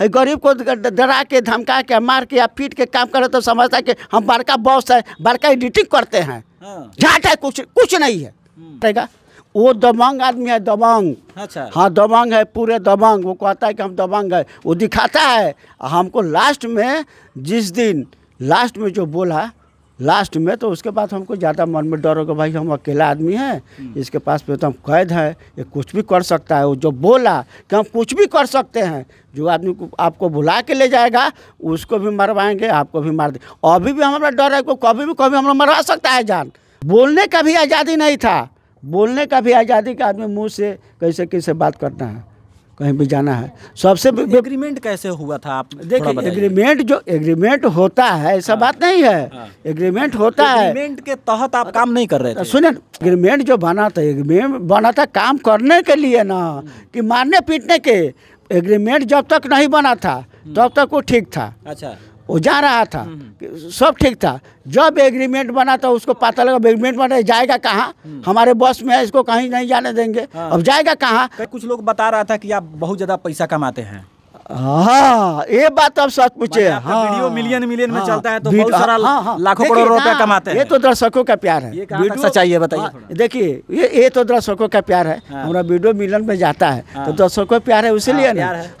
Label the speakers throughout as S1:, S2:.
S1: है गरीब को डरा के धमका के मार के या पीट के काम करे तो समझता है कि हम बड़का बॉस है बड़का एडिटिंग करते हैं हाँ। झाट है कुछ कुछ नहीं है ठेगा हम्म। वो दबंग आदमी है दबंग अच्छा हाँ दबंग है पूरे दबंग वो कहता है कि हम दबंग है वो दिखाता है हमको लास्ट में जिस दिन लास्ट में जो बोला लास्ट में तो उसके बाद हमको ज़्यादा मन में डर होगा भाई हम अकेला आदमी हैं हम्म। इसके पास पे तो हम कैद हैं ये कुछ भी कर सकता है वो जो बोला कि हम कुछ भी कर सकते हैं जो आदमी को आपको बुला के ले जाएगा उसको भी मरवाएंगे आपको भी मार दे अभी भी हमारा डर है कभी भी कभी हम मरवा सकता है जान बोलने का भी आज़ादी नहीं था बोलने का भी आज़ादी के आदमी मुँह से कैसे कैसे बात करना है कहीं भी जाना है सबसे एग्रीमेंट
S2: कैसे हुआ था आप देखिए
S1: एग्रीमेंट जो एग्रीमेंट होता है ऐसा हाँ। बात नहीं है एग्रीमेंट हाँ। होता है एग्रीमेंट के तहत आप काम नहीं कर रहे थे सुने एग्रीमेंट जो बना था एग्रीमेंट बना था काम करने के लिए ना हम्म। कि मारने पीटने के एग्रीमेंट जब तक नहीं बना था हम्म। तब तक वो ठीक था अच्छा वो जा रहा था सब ठीक था जब एग्रीमेंट बना था उसको पता लगा एग्रीमेंट बना जाएगा कहाँ हमारे बस में है इसको कहीं नहीं जाने देंगे हाँ। अब जाएगा कहाँ
S2: कुछ लोग बता रहा था कि आप बहुत ज़्यादा पैसा कमाते हैं
S1: हाँ ये बात तो आप सच पूछे हाँ, वीडियो मिलियन मिलियन में हाँ।
S2: चलता है तो बहुत सारा हाँ, हाँ, लाखों करोड़ रुपए हाँ, कमाते हैं ये
S1: तो दर्शकों का प्यार है वीडियो सच्चाई है बताइए हाँ, देखिए ये ये तो दर्शकों का प्यार है हमारा वीडियो मिलियन में जाता है तो दर्शकों का प्यार है उसी लिए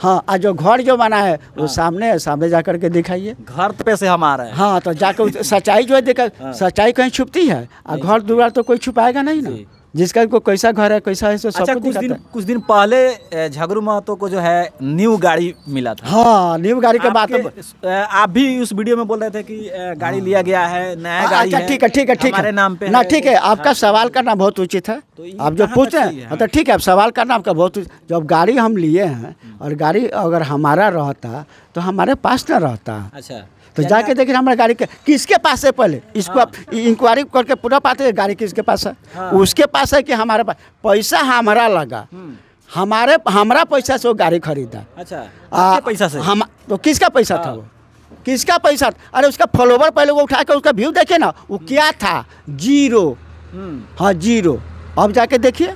S1: हाँ आज जो घर जो बना है वो सामने है सामने जा करके दिखाइए घर तो पे से हम आ रहे हैं हाँ तो जाकर सच्चाई जो है देखा सच्चाई कहीं छुपती है और घर दुआर तो कोई छुपाएगा नहीं ना जिसका को कैसा घर है कैसा है सब अच्छा, कुछ दिन
S2: कुछ दिन पहले झगड़ू महतो को जो है न्यू गाड़ी मिला
S1: था हाँ न्यू गाड़ी के बात
S2: आप भी उस वीडियो में बोल रहे थे कि गाड़ी लिया गया है नया अच्छा, गाड़ी है ठीक है ठीक है ठीक है नाम पे ना
S1: ठीक है आपका हाँ। सवाल करना बहुत उचित है तो आप जो पूछ रहे हैं तो ठीक है सवाल करना आपका बहुत जब गाड़ी हम लिए हैं और गाड़ी अगर हमारा रहता तो हमारे पास ना रहता अच्छा तो जाके देखिए हमारा गाड़ी किसके पास है पहले इसको हाँ। आप इंक्वायरी करके पूरा पाते हैं गाड़ी किसके पास है हाँ। उसके पास है कि हमारे पास पैसा हमारा लगा हम्म। हमारे हमारा पैसा से वो गाड़ी खरीदा
S2: अच्छा
S1: पैसा से हम तो किसका पैसा था हाँ। वो किसका पैसा अरे उसका फॉलोवर पहले वो उठा के उसका व्यू देखे ना वो हम्म। क्या था जीरो हम्म। हाँ जीरो अब जाके देखिए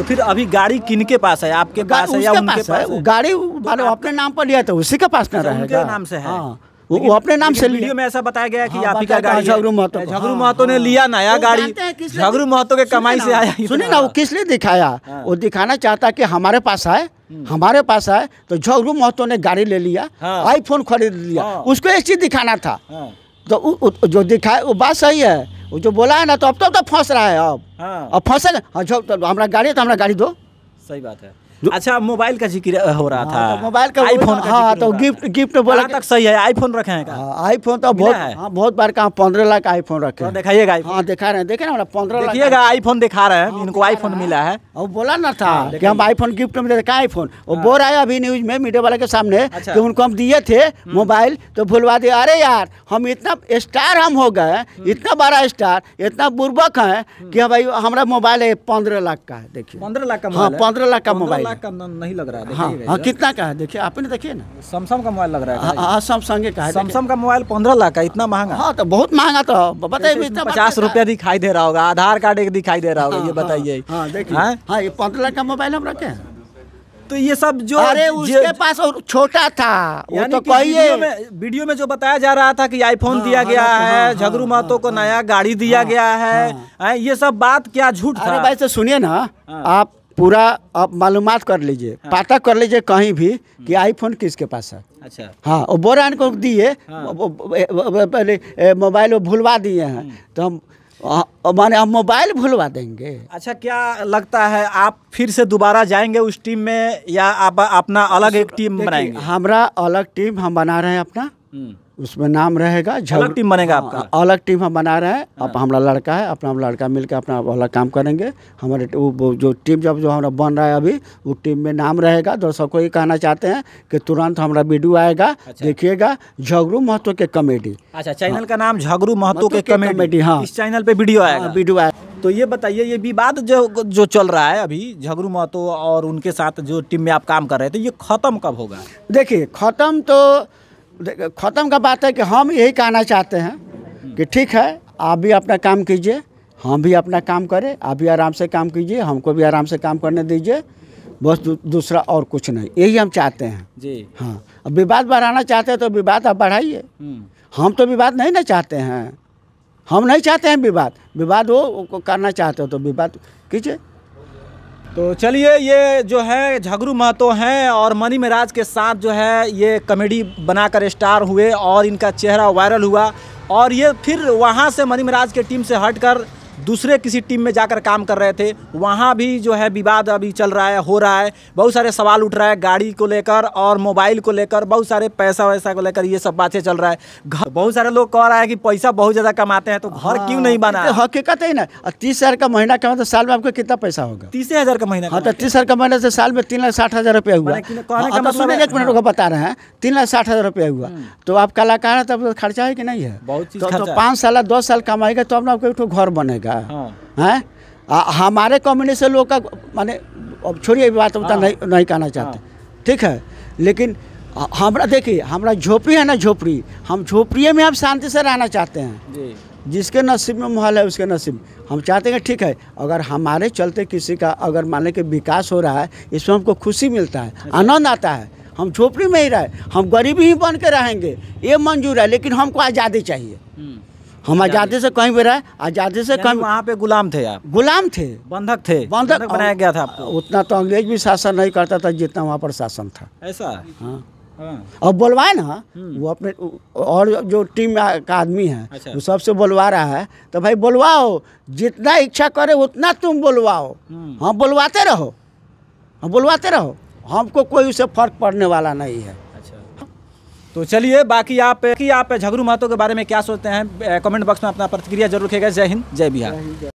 S1: तो फिर अभी गाड़ी किन के पास है आपके पास है या उनके पास है गाड़ी मानो तो अपने नाम पर लिया था उसी के पास ना अच्छा, रहेगा नाम से है हाँ, वो, अपने नाम से वीडियो में ऐसा बताया गया कि हाँ, आपकी का गाड़ी झगरू महतो झगरू महतो
S2: ने हाँ। लिया नया गाड़ी झगरू महतो के कमाई से आया सुनिए तो ना वो
S1: किस लिए दिखाया हाँ। वो दिखाना चाहता कि हमारे पास आए हम्म। हमारे पास आए तो झगरू महतो ने गाड़ी ले लिया आईफोन हाँ। खरीद लिया उसको एक चीज दिखाना था तो जो दिखाया वो बात सही है वो जो बोला है ना तो अब तो अब तो फंस रहा है अब हाँ। अब फंसे ना हाँ जो तो, तो, हमारा गाड़ी है तो हमारा गाड़ी दो
S2: सही बात है अच्छा मोबाइल का जिक्र हो रहा हाँ, था
S1: तो मोबाइल का आईफोन हाँ तो गिफ्ट गिफ्ट बोला तक सही है आईफोन रखे हैं आईफोन हाँ, तो बहुत हाँ, बहुत बार कहा पंद्रह लाख आईफोन रखे तो हैं दिखाइएगा हाँ दिखा रहे हैं देखे ना पंद्रह देखिएगा आईफोन दिखा रहे हैं इनको आईफोन मिला है और बोला ना था कि हम आईफोन गिफ्ट में देते फोन वो बोल है अभी न्यूज में मीडिया वाले के सामने अच्छा। कि उनको हम दिए थे हम्म। मोबाइल तो भूलवा दिए अरे यार हम इतना स्टार हम हो गए हम्म। इतना बड़ा स्टार इतना बुर्बक है हम्म। कि भाई हमारा मोबाइल है पंद्रह लाख का है देखिए पंद्रह लाख का हाँ पंद्रह लाख का मोबाइल लाख
S2: का नहीं लग रहा है हाँ, हाँ कितना का है देखिए आपने देखिए ना सैमसंग का मोबाइल लग रहा है सैमसंग हाँ, हाँ, का है सैमसंग का मोबाइल पंद्रह लाख का इतना महंगा हाँ तो बहुत महंगा तो बताइए पचास रुपया दिखाई दे रहा होगा आधार कार्ड एक दिखाई दे रहा होगा
S1: हाँ, ये बताइए हाँ देखिए ये पंद्रह लाख का मोबाइल हम रखे हैं तो ये सब जो अरे उसके पास और छोटा था वो तो कहिए
S2: वीडियो में जो बताया जा रहा था कि आईफोन हाँ, दिया गया हाँ, है हाँ, झगड़ू मातो हाँ, को नया गाड़ी दिया हाँ, गया है हाँ, ये सब बात क्या झूठ अरे भाई से तो सुनिए ना हाँ,
S1: आप पूरा आप मालूम कर लीजिए हाँ। पता कर लीजिए कहीं भी कि आईफोन हम्म। किसके पास है अच्छा हाँ और बोरान को दिए हाँ। मोबाइल वो भूलवा दिए हैं हम्म। तो हम माने हम मोबाइल भूलवा देंगे
S2: अच्छा क्या लगता है आप फिर से दोबारा जाएंगे उस टीम में या आप अपना अलग एक टीम बनाएंगे
S1: हमारा अलग टीम हम बना रहे हैं अपना हम्म। उसमें नाम रहेगा अलग टीम बनेगा हाँ, आपका अलग टीम हम बना रहे हैं अब हाँ। हमारा लड़का है अपना लड़का मिलकर अपना अलग काम करेंगे हमारे वो जो टीम जब जो हमारा बन रहा है अभी वो टीम में नाम रहेगा दर्शकों को ये कहना चाहते हैं कि तुरंत हमारा वीडियो आएगा अच्छा। देखिएगा झगड़ू महतो के कॉमेडी अच्छा चैनल हाँ। का
S2: नाम झगड़ू महतो के कॉमेडी हाँ इस चैनल पे वीडियो आएगा वीडियो आएगा तो ये बताइए ये विवाद जो जो चल रहा है अभी झगड़ू महतो और उनके साथ जो टीम में आप काम कर रहे थे तो ये खत्म
S1: कब होगा देखिए खत्म तो ख़त्म का बात है कि हम यही कहना चाहते हैं कि ठीक है आप भी अपना काम कीजिए हम भी अपना काम करें आप भी आराम से काम कीजिए हमको भी आराम से काम करने दीजिए बस दू, दूसरा और कुछ नहीं यही हम चाहते हैं जी हाँ अब विवाद बढ़ाना चाहते हैं तो विवाद आप बढ़ाइए हम्म। हम तो विवाद नहीं ना चाहते हैं हम नहीं चाहते हैं विवाद विवाद वो करना चाहते हो तो विवाद कीजिए तो चलिए ये जो है झगरू महतो हैं और मनी
S2: मिराज के साथ जो है ये कॉमेडी बनाकर स्टार हुए और इनका चेहरा वायरल हुआ और ये फिर वहाँ से मनी मिराज के टीम से हटकर दूसरे किसी टीम में जाकर काम कर रहे थे वहाँ भी जो है विवाद अभी चल रहा है हो रहा है बहुत सारे सवाल उठ रहा है गाड़ी को लेकर और मोबाइल को लेकर बहुत सारे पैसा वैसा को लेकर ये सब बातें चल रहा है बहुत सारे लोग कह
S1: रहा है कि पैसा बहुत ज़्यादा कमाते हैं तो घर हाँ, क्यों नहीं बना तो हकीकत है ना तीस हज़ार का महीना कमा तो साल में आपको कितना पैसा होगा तीस हज़ार का महीना हाँ तो तीस हज़ार का महीना से साल में तीन लाख साठ हज़ार रुपया हुआ हाँ, तो मतलब एक मिनट को बता रहे हैं तीन लाख साठ हज़ार रुपया हुआ हम्म। तो आप कलाकार है तो खर्चा है कि नहीं है बहुत तो- पाँच साल दस साल कमाएगा तो अपना आपको घर बनेगा का हाँ।, हाँ। आ, हमारे कम्युनिटी लोग का माने अब छोड़िए बात तो हाँ। नहीं नहीं कहना चाहते हाँ। ठीक है लेकिन हमारा देखिए हमारा झोपड़ी है ना झोपड़ी हम झोपड़ी में हम शांति से रहना चाहते हैं जिसके नसीब में माहौल है उसके नसीब हम चाहते हैं ठीक है अगर हमारे चलते किसी का अगर माने कि विकास हो रहा है इसमें हमको खुशी मिलता है अच्छा। आनंद आता है हम झोपड़ी में ही रहे हम गरीबी ही बन के रहेंगे ये मंजूर है लेकिन हमको आज़ादी चाहिए हम्म। हम आज़ादी से कहीं भी रहे आज़ादी से कहीं वहाँ पे गुलाम थे आप गुलाम थे बंधक थे बंधक बनाया गया था आपको उतना तो अंग्रेज भी शासन नहीं करता था जितना वहाँ पर शासन था
S2: ऐसा हाँ और
S1: हाँ। बोलवाए ना हम्म। वो अपने और जो टीम का आदमी है अच्छा। वो सबसे बोलवा रहा है तो भाई बोलवाओ जितना इच्छा करे उतना तुम बोलवाओ हम्म। हम बोलवाते रहो हम बोलवाते रहो हमको कोई उसे फर्क पड़ने वाला नहीं है तो चलिए बाकी आप कि आप झगड़ू महतो के बारे में क्या
S2: सोचते हैं कमेंट बॉक्स में अपना प्रतिक्रिया जरूर रखेगा जय हिंद जय बिहार